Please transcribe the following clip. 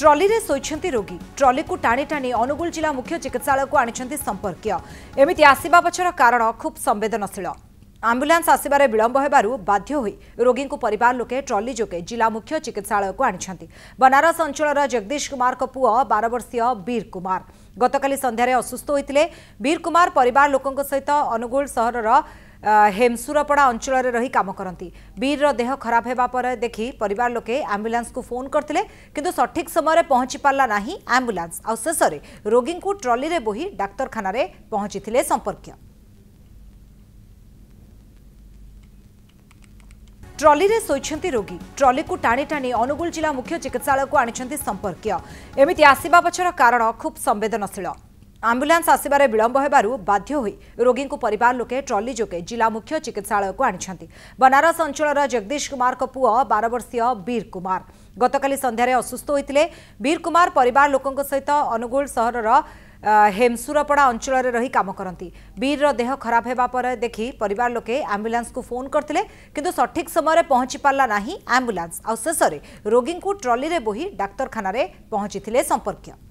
ট্রলিরে শোইছেন রোগী ট্রলিকু টাণি টাণি অনুগুল জেলা মুখ্য চিকিৎসালয়ক আনিছেন সম্পর্কীয় এমিতি আসা পছর কারণ খুব সংবেদনশীল ଆମ୍ବୁଲାନ୍ସ ଆସିବାରେ ବିଳମ୍ବ ହେବାରୁ ବାଧ୍ୟ ହୋଇ ରୋଗୀଙ୍କୁ ପରିବାର ଲୋକେ ଟ୍ରଲି ଯୋଗେ ଜିଲ୍ଲା ମୁଖ୍ୟ ଚିକିତ୍ସାଳୟକୁ ଆଣିଛନ୍ତି ବନାରସ ଅଞ୍ଚଳର ଜଗଦୀଶ କୁମାରଙ୍କ ପୁଅ ବାର ବର୍ଷୀୟ ବୀର କୁମାର ଗତକାଲି ସନ୍ଧ୍ୟାରେ ଅସୁସ୍ଥ ହୋଇଥିଲେ ବୀର କୁମାର ପରିବାର ଲୋକଙ୍କ ସହିତ ଅନୁଗୁଳ ସହରର ହେମସୁରପଡ଼ା ଅଞ୍ଚଳରେ ରହି କାମ କରନ୍ତି ବୀରର ଦେହ ଖରାପ ହେବା ପରେ ଦେଖି ପରିବାର ଲୋକେ ଆମ୍ବୁଲାନ୍ସକୁ ଫୋନ୍ କରିଥିଲେ କିନ୍ତୁ ସଠିକ୍ ସମୟରେ ପହଞ୍ଚି ପାରିଲା ନାହିଁ ଆମ୍ବୁଲାନ୍ସ ଆଉ ଶେଷରେ ରୋଗୀଙ୍କୁ ଟ୍ରଲିରେ ବୋହି ଡାକ୍ତରଖାନାରେ ପହଞ୍ଚିଥିଲେ ସମ୍ପର୍କୀୟ ট্রলিরে শোইছেন রোগী ট্রলিকু টাণি টাণি অনুগুল জেলা মুখ্য চিকিৎসালয়কু আনিছেন সম্পর্কীয় এমিতি আসা পছর কারণ খুব সংবেদনশীল ଆମ୍ବୁଲାନ୍ସ ଆସିବାରେ ବିଳମ୍ବ ହେବାରୁ ବାଧ୍ୟ ହୋଇ ରୋଗୀଙ୍କୁ ପରିବାର ଲୋକେ ଟ୍ରଲି ଯୋଗେ ଜିଲ୍ଲା ମୁଖ୍ୟ ଚିକିତ୍ସାଳୟକୁ ଆଣିଛନ୍ତି ବନାରସ ଅଞ୍ଚଳର ଜଗଦୀଶ କୁମାରଙ୍କ ପୁଅ ବାର ବର୍ଷୀୟ ବୀର କୁମାର ଗତକାଲି ସନ୍ଧ୍ୟାରେ ଅସୁସ୍ଥ ହୋଇଥିଲେ ବୀର କୁମାର ପରିବାର ଲୋକଙ୍କ ସହିତ ଅନୁଗୁଳ ସହରର ହେମସୁରପଡ଼ା ଅଞ୍ଚଳରେ ରହି କାମ କରନ୍ତି ବୀରର ଦେହ ଖରାପ ହେବା ପରେ ଦେଖି ପରିବାର ଲୋକେ ଆମ୍ବୁଲାନ୍ସକୁ ଫୋନ୍ କରିଥିଲେ କିନ୍ତୁ ସଠିକ୍ ସମୟରେ ପହଞ୍ଚି ପାରିଲା ନାହିଁ ଆମ୍ବୁଲାନ୍ସ ଆଉ ଶେଷରେ ରୋଗୀଙ୍କୁ ଟ୍ରଲିରେ ବୋହି ଡାକ୍ତରଖାନାରେ ପହଞ୍ଚିଥିଲେ ସମ୍ପର୍କୀୟ